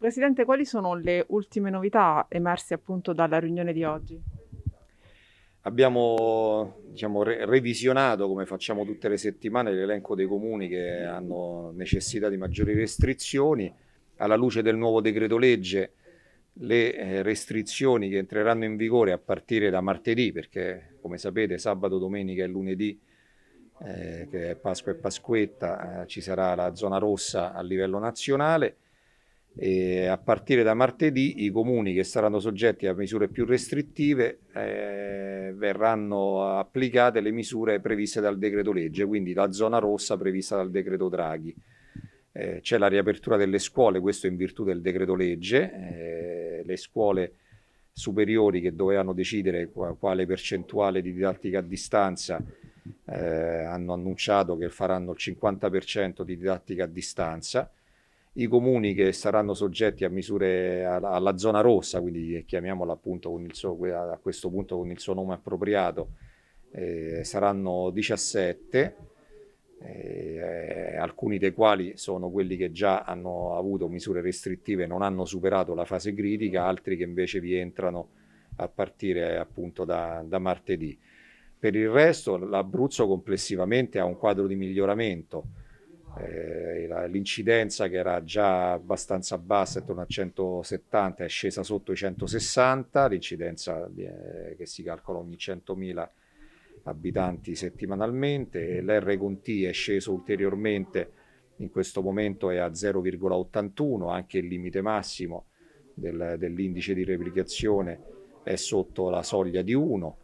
Presidente, quali sono le ultime novità emerse appunto dalla riunione di oggi? Abbiamo diciamo, re revisionato, come facciamo tutte le settimane, l'elenco dei comuni che hanno necessità di maggiori restrizioni. Alla luce del nuovo decreto legge, le eh, restrizioni che entreranno in vigore a partire da martedì, perché come sapete sabato, domenica e lunedì, eh, che è Pasqua e Pasquetta, eh, ci sarà la zona rossa a livello nazionale. E a partire da martedì i comuni che saranno soggetti a misure più restrittive eh, verranno applicate le misure previste dal decreto legge, quindi la zona rossa prevista dal decreto Draghi. Eh, c'è la riapertura delle scuole, questo in virtù del decreto legge, eh, le scuole superiori che dovevano decidere quale percentuale di didattica a distanza eh, hanno annunciato che faranno il 50% di didattica a distanza i comuni che saranno soggetti a misure alla, alla zona rossa, quindi chiamiamola appunto suo, a questo punto con il suo nome appropriato, eh, saranno 17, eh, alcuni dei quali sono quelli che già hanno avuto misure restrittive e non hanno superato la fase critica, altri che invece vi entrano a partire appunto da, da martedì. Per il resto l'Abruzzo complessivamente ha un quadro di miglioramento, eh, l'incidenza che era già abbastanza bassa, intorno a 170, è scesa sotto i 160, l'incidenza eh, che si calcola ogni 100.000 abitanti settimanalmente, l'R con T è sceso ulteriormente, in questo momento è a 0,81, anche il limite massimo del, dell'indice di replicazione è sotto la soglia di 1.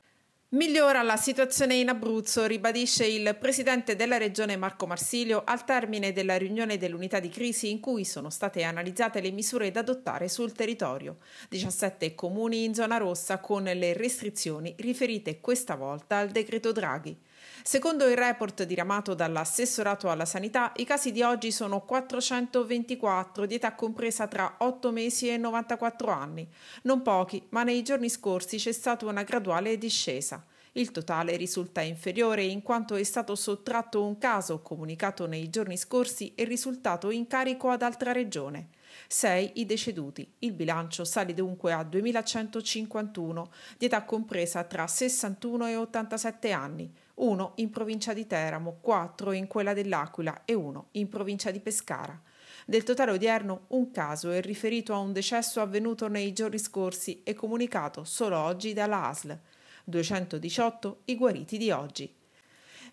Migliora la situazione in Abruzzo, ribadisce il presidente della regione Marco Marsilio al termine della riunione dell'unità di crisi in cui sono state analizzate le misure da adottare sul territorio. 17 comuni in zona rossa con le restrizioni riferite questa volta al decreto Draghi. Secondo il report diramato dall'assessorato alla sanità, i casi di oggi sono 424 di età compresa tra 8 mesi e 94 anni. Non pochi, ma nei giorni scorsi c'è stata una graduale discesa. Il totale risulta inferiore in quanto è stato sottratto un caso comunicato nei giorni scorsi e risultato in carico ad altra regione. 6 i deceduti. Il bilancio sale dunque a 2151, di età compresa tra 61 e 87 anni, 1 in provincia di Teramo, 4 in quella dell'Aquila e 1 in provincia di Pescara. Del totale odierno, un caso è riferito a un decesso avvenuto nei giorni scorsi e comunicato solo oggi dalla ASL. 218 i guariti di oggi.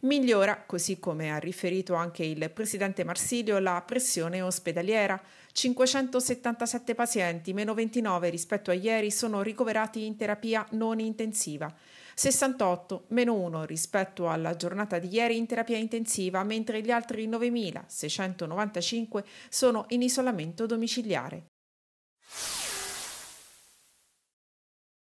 Migliora, così come ha riferito anche il presidente Marsilio, la pressione ospedaliera, 577 pazienti, meno 29 rispetto a ieri, sono ricoverati in terapia non intensiva. 68, meno 1 rispetto alla giornata di ieri in terapia intensiva, mentre gli altri 9.695 sono in isolamento domiciliare.